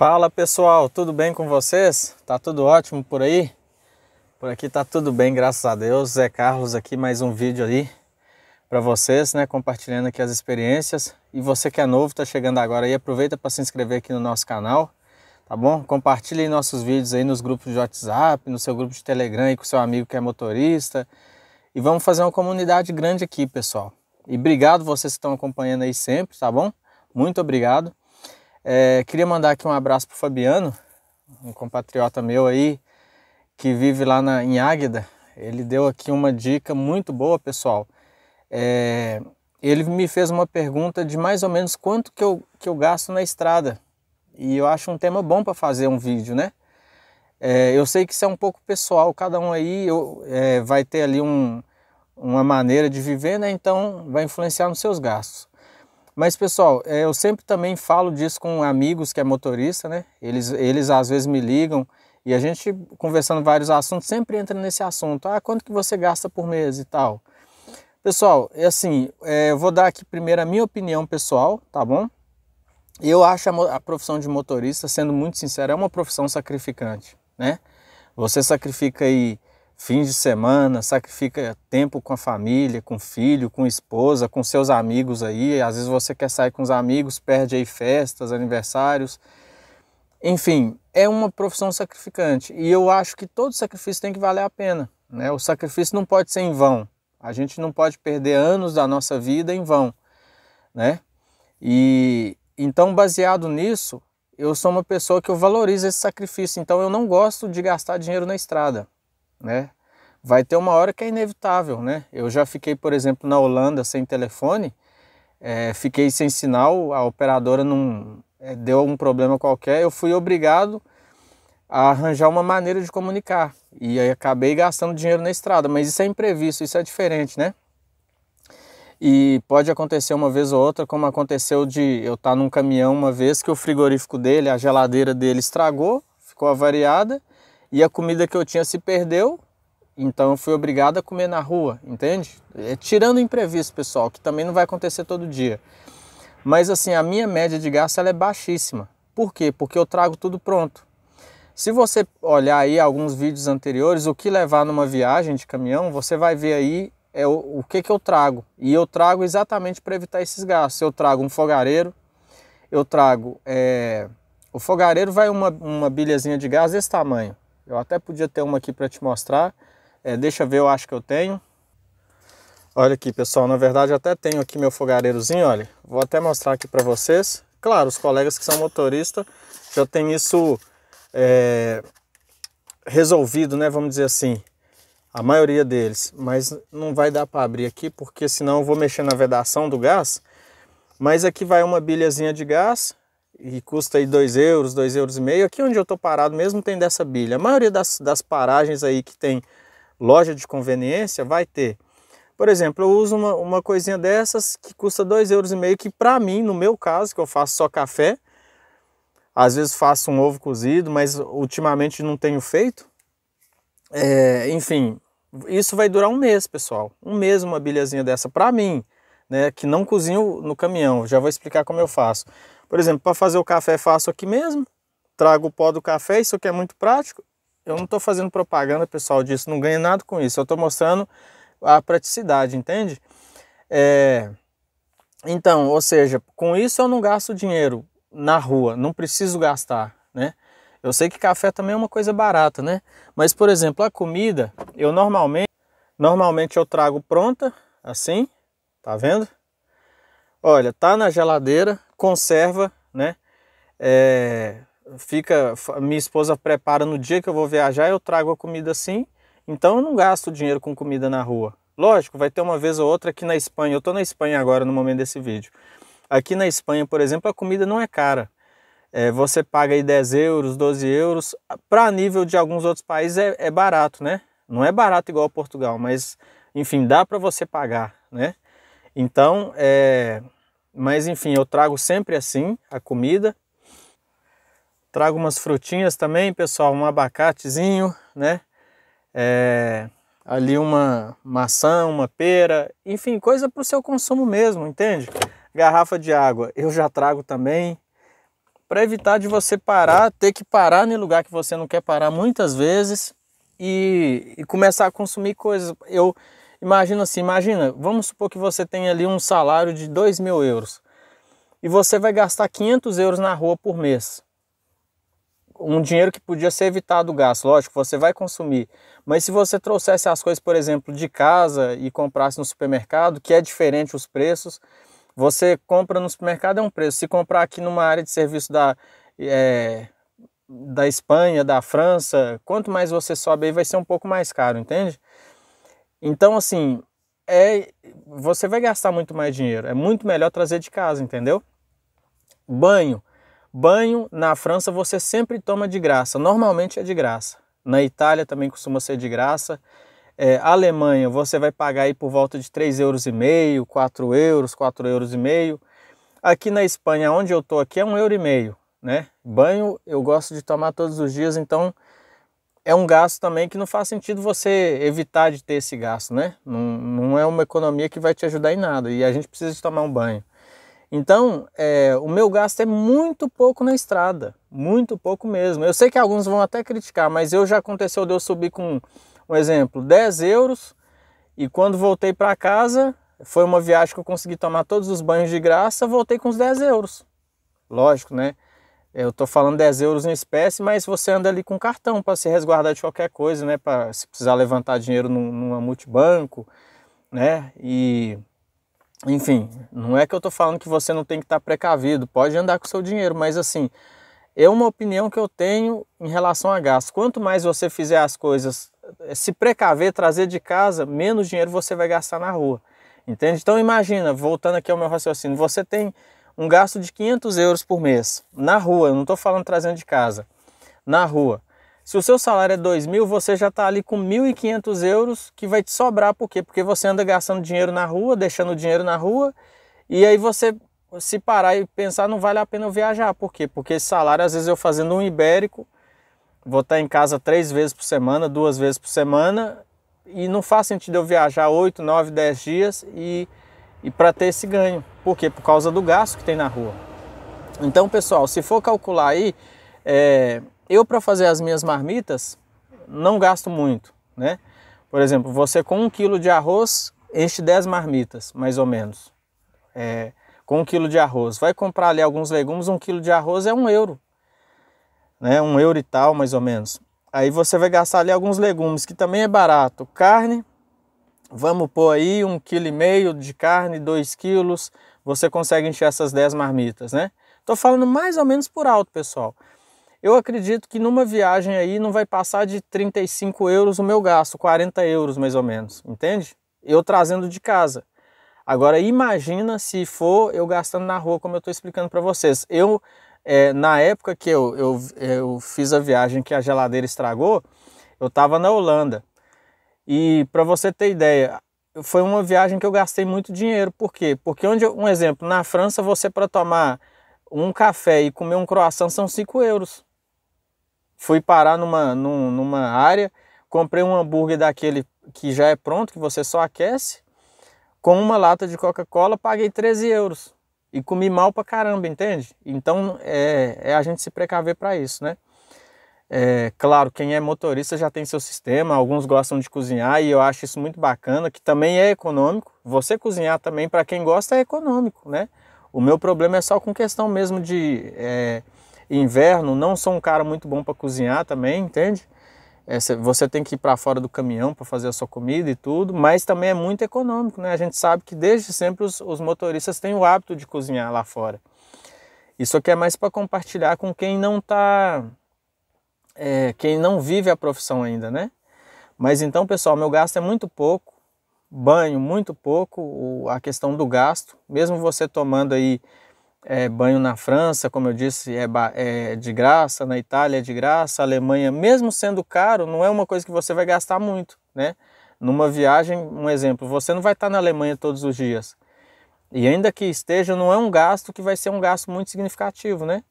Fala pessoal, tudo bem com vocês? Tá tudo ótimo por aí? Por aqui tá tudo bem, graças a Deus. Zé Carlos aqui, mais um vídeo aí para vocês, né? Compartilhando aqui as experiências. E você que é novo, tá chegando agora aí, aproveita para se inscrever aqui no nosso canal, tá bom? Compartilhe nossos vídeos aí nos grupos de WhatsApp, no seu grupo de Telegram aí com seu amigo que é motorista. E vamos fazer uma comunidade grande aqui, pessoal. E obrigado vocês que estão acompanhando aí sempre, tá bom? Muito obrigado. É, queria mandar aqui um abraço pro Fabiano, um compatriota meu aí, que vive lá na, em Águeda. Ele deu aqui uma dica muito boa, pessoal. É, ele me fez uma pergunta de mais ou menos quanto que eu, que eu gasto na estrada. E eu acho um tema bom para fazer um vídeo, né? É, eu sei que isso é um pouco pessoal, cada um aí eu, é, vai ter ali um, uma maneira de viver, né? Então vai influenciar nos seus gastos. Mas pessoal, é, eu sempre também falo disso com amigos que é motorista, né? Eles, eles às vezes me ligam e a gente conversando vários assuntos sempre entra nesse assunto. Ah, quanto que você gasta por mês e tal. Pessoal, é assim, é, eu vou dar aqui primeiro a minha opinião pessoal, tá bom? Eu acho a, a profissão de motorista, sendo muito sincero, é uma profissão sacrificante, né? Você sacrifica aí fins de semana, sacrifica tempo com a família, com o filho, com a esposa, com seus amigos aí. Às vezes você quer sair com os amigos, perde aí festas, aniversários. Enfim, é uma profissão sacrificante e eu acho que todo sacrifício tem que valer a pena. Né? O sacrifício não pode ser em vão. A gente não pode perder anos da nossa vida em vão, né? E então, baseado nisso, eu sou uma pessoa que eu valorizo esse sacrifício. Então, eu não gosto de gastar dinheiro na estrada né? Vai ter uma hora que é inevitável, né? Eu já fiquei, por exemplo, na Holanda sem telefone, é, fiquei sem sinal, a operadora não é, deu um problema qualquer, eu fui obrigado a arranjar uma maneira de comunicar e aí acabei gastando dinheiro na estrada, mas isso é imprevisto, isso é diferente, né? E pode acontecer uma vez ou outra, como aconteceu de eu estar tá num caminhão uma vez que o frigorífico dele, a geladeira dele estragou, ficou avariada e a comida que eu tinha se perdeu, então eu fui obrigado a comer na rua, entende? É, tirando o imprevisto, pessoal, que também não vai acontecer todo dia. Mas assim, a minha média de gasto ela é baixíssima. Por quê? Porque eu trago tudo pronto. Se você olhar aí alguns vídeos anteriores, o que levar numa viagem de caminhão, você vai ver aí é o, o que, que eu trago. E eu trago exatamente para evitar esses gastos. Eu trago um fogareiro, eu trago... É... O fogareiro vai uma, uma bilhazinha de gás desse tamanho. Eu até podia ter uma aqui para te mostrar. É, deixa ver, eu acho que eu tenho. Olha aqui, pessoal. Na verdade, até tenho aqui meu fogareirozinho, olha. Vou até mostrar aqui para vocês. Claro, os colegas que são motoristas já tem isso é, resolvido, né? Vamos dizer assim. A maioria deles. Mas não vai dar para abrir aqui, porque senão eu vou mexer na vedação do gás. Mas aqui vai uma bilhazinha de gás e custa aí 2 euros, 2 euros e meio. Aqui onde eu estou parado mesmo tem dessa bilha. A maioria das, das paragens aí que tem loja de conveniência vai ter. Por exemplo, eu uso uma, uma coisinha dessas que custa 2,5 euros, e meio, que para mim, no meu caso, que eu faço só café, às vezes faço um ovo cozido, mas ultimamente não tenho feito. É, enfim, isso vai durar um mês, pessoal. Um mês uma bilhazinha dessa para mim, né, que não cozinho no caminhão. Já vou explicar como eu faço. Por exemplo, para fazer o café faço aqui mesmo, trago o pó do café, isso aqui é muito prático. Eu não estou fazendo propaganda, pessoal, disso, não ganho nada com isso. Eu estou mostrando a praticidade, entende? É... Então, ou seja, com isso eu não gasto dinheiro na rua, não preciso gastar, né? Eu sei que café também é uma coisa barata, né? Mas, por exemplo, a comida, eu normalmente, normalmente eu trago pronta, assim, tá vendo? Olha, tá na geladeira, conserva, né? É, fica, minha esposa prepara no dia que eu vou viajar, eu trago a comida assim. Então eu não gasto dinheiro com comida na rua. Lógico, vai ter uma vez ou outra aqui na Espanha. Eu estou na Espanha agora no momento desse vídeo. Aqui na Espanha, por exemplo, a comida não é cara. É, você paga aí 10 euros, 12 euros. Para nível de alguns outros países é, é, barato, né? Não é barato igual a Portugal, mas enfim, dá para você pagar, né? Então, é, mas enfim, eu trago sempre assim a comida. Trago umas frutinhas também, pessoal, um abacatezinho, né? É, ali uma maçã, uma pera, enfim, coisa para o seu consumo mesmo, entende? Garrafa de água eu já trago também, para evitar de você parar, ter que parar no lugar que você não quer parar muitas vezes e, e começar a consumir coisas. Eu Imagina assim, imagina, vamos supor que você tem ali um salário de 2 mil euros e você vai gastar 500 euros na rua por mês. Um dinheiro que podia ser evitado o gasto, lógico, você vai consumir. Mas se você trouxesse as coisas, por exemplo, de casa e comprasse no supermercado, que é diferente os preços, você compra no supermercado é um preço. Se comprar aqui numa área de serviço da, é, da Espanha, da França, quanto mais você sobe aí, vai ser um pouco mais caro, entende? Então, assim, é, você vai gastar muito mais dinheiro. É muito melhor trazer de casa, entendeu? Banho. Banho na França você sempre toma de graça. Normalmente é de graça. Na Itália também costuma ser de graça. É, Alemanha, você vai pagar aí por volta de 3,5 euros, 4 euros, 4,5 euros e meio. Aqui na Espanha, onde eu tô aqui, é 1,5 euro, né? Banho eu gosto de tomar todos os dias, então é um gasto também que não faz sentido você evitar de ter esse gasto, né? Não, não é uma economia que vai te ajudar em nada e a gente precisa de tomar um banho. Então, é, o meu gasto é muito pouco na estrada, muito pouco mesmo. Eu sei que alguns vão até criticar, mas eu já aconteceu de eu subir com, um exemplo, 10 euros e quando voltei para casa, foi uma viagem que eu consegui tomar todos os banhos de graça, voltei com os 10 euros. Lógico, né? É, eu estou falando 10 euros em espécie, mas você anda ali com cartão para se resguardar de qualquer coisa, né? Para se precisar levantar dinheiro numa multibanco, né? E enfim, não é que eu estou falando que você não tem que estar tá precavido, pode andar com seu dinheiro, mas assim, é uma opinião que eu tenho em relação a gasto. Quanto mais você fizer as coisas, eh, se precaver, trazer de casa, menos dinheiro você vai gastar na rua. Entende? Então imagina, voltando aqui ao meu raciocínio, você tem um gasto de 500 euros por mês na rua, eu não estou falando trazendo de casa, na rua. Se o seu salário é 2 mil, você já está ali com 1.500 euros que vai te sobrar, por quê? Porque você anda gastando dinheiro na rua, deixando o dinheiro na rua, e aí você se parar e pensar, não vale a pena eu viajar, por quê? Porque esse salário, às vezes eu fazendo um ibérico, vou estar tá em casa três vezes por semana, duas vezes por semana, e não faz sentido eu viajar 8, 9, 10 dias e, e para ter esse ganho. Por quê? Por causa do gasto que tem na rua. Então, pessoal, se for calcular aí, é, eu para fazer as minhas marmitas não gasto muito, né? Por exemplo, você com um quilo de arroz enche 10 marmitas, mais ou menos. É, com um quilo de arroz. Vai comprar ali alguns legumes, um quilo de arroz é um euro. Né? Um euro e tal, mais ou menos. Aí você vai gastar ali alguns legumes, que também é barato. Carne, Vamos pôr aí um quilo e meio de carne, dois quilos, você consegue encher essas 10 marmitas, né? Tô falando mais ou menos por alto, pessoal. Eu acredito que numa viagem aí não vai passar de 35 euros o meu gasto, 40 euros mais ou menos, entende? Eu trazendo de casa. Agora imagina se for eu gastando na rua, como eu estou explicando para vocês. Eu, é, na época que eu, eu, eu fiz a viagem que a geladeira estragou, eu estava na Holanda. E para você ter ideia, foi uma viagem que eu gastei muito dinheiro. Por quê? Porque onde, um exemplo, na França você para tomar um café e comer um croissant são 5 euros. Fui parar numa, num, numa área, comprei um hambúrguer daquele que já é pronto, que você só aquece, com uma lata de Coca-Cola, paguei 13 euros. E comi mal pra caramba, entende? Então é, é a gente se precaver para isso, né? É, claro, quem é motorista já tem seu sistema, alguns gostam de cozinhar e eu acho isso muito bacana, que também é econômico. Você cozinhar também, para quem gosta, é econômico, né? O meu problema é só com questão mesmo de é, inverno, não sou um cara muito bom para cozinhar também, entende? É, você tem que ir para fora do caminhão para fazer a sua comida e tudo, mas também é muito econômico, né? A gente sabe que desde sempre os, os motoristas têm o hábito de cozinhar lá fora. Isso aqui é mais para compartilhar com quem não está é, quem não vive a profissão ainda, né? Mas então, pessoal, meu gasto é muito pouco, banho muito pouco, a questão do gasto, mesmo você tomando aí é, banho na França, como eu disse, é, é, de graça, na Itália é de graça, Alemanha, mesmo sendo caro, não é uma coisa que você vai gastar muito, né? Numa viagem, um exemplo, você não vai estar na Alemanha todos os dias. E ainda que esteja, não é um gasto que vai ser um gasto muito significativo, né?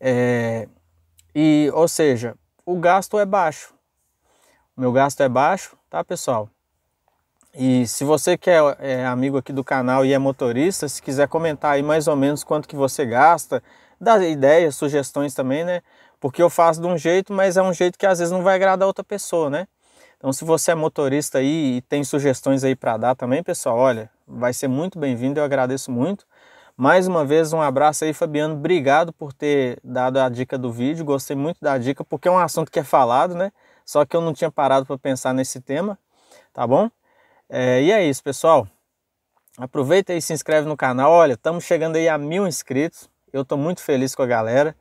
É, e, ou seja, o gasto é baixo. O meu gasto é baixo, tá, pessoal? E se você que é, é amigo aqui do canal e é motorista, se quiser comentar aí mais ou menos quanto que você gasta, dá ideias, sugestões também, né? Porque eu faço de um jeito, mas é um jeito que às vezes não vai agradar outra pessoa, né? Então, se você é motorista aí e tem sugestões aí para dar também, pessoal, olha, vai ser muito bem-vindo, eu agradeço muito. Mais uma vez, um abraço aí, Fabiano. Obrigado por ter dado a dica do vídeo. Gostei muito da dica, porque é um assunto que é falado, né? Só que eu não tinha parado para pensar nesse tema, tá bom? É, e é isso, pessoal. Aproveita e se inscreve no canal. Olha, estamos chegando aí a mil inscritos. Eu estou muito feliz com a galera.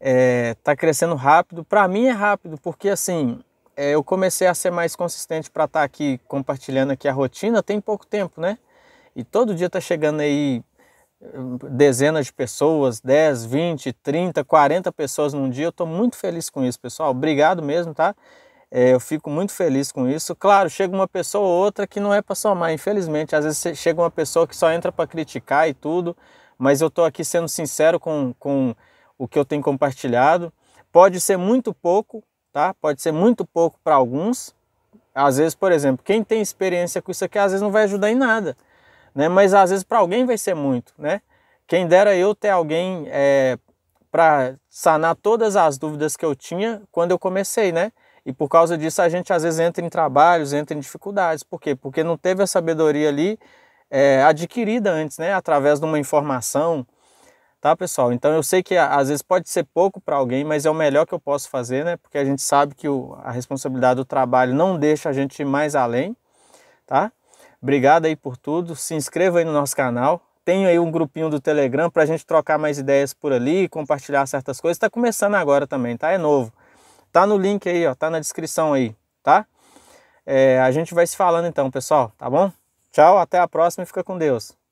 Está é, tá crescendo rápido. Para mim é rápido, porque assim, é, eu comecei a ser mais consistente para estar tá aqui compartilhando aqui a rotina tem pouco tempo, né? E todo dia está chegando aí dezenas de pessoas, 10, 20, 30, 40 pessoas num dia. Eu estou muito feliz com isso, pessoal. Obrigado mesmo, tá? É, eu fico muito feliz com isso. Claro, chega uma pessoa ou outra que não é para somar, infelizmente. Às vezes chega uma pessoa que só entra para criticar e tudo, mas eu estou aqui sendo sincero com, com o que eu tenho compartilhado. Pode ser muito pouco, tá? Pode ser muito pouco para alguns. Às vezes, por exemplo, quem tem experiência com isso aqui, às vezes não vai ajudar em nada né? Mas às vezes para alguém vai ser muito, né? Quem dera eu ter alguém é, para sanar todas as dúvidas que eu tinha quando eu comecei, né? E por causa disso a gente às vezes entra em trabalhos, entra em dificuldades. Por quê? Porque não teve a sabedoria ali é, adquirida antes, né? Através de uma informação, tá, pessoal? Então eu sei que às vezes pode ser pouco para alguém, mas é o melhor que eu posso fazer, né? Porque a gente sabe que o, a responsabilidade do trabalho não deixa a gente ir mais além, tá? Obrigado aí por tudo. Se inscreva aí no nosso canal. Tem aí um grupinho do Telegram para a gente trocar mais ideias por ali, compartilhar certas coisas. Está começando agora também, tá? É novo. Tá no link aí, ó. Tá na descrição aí, tá? É, a gente vai se falando então, pessoal, tá bom? Tchau, até a próxima e fica com Deus.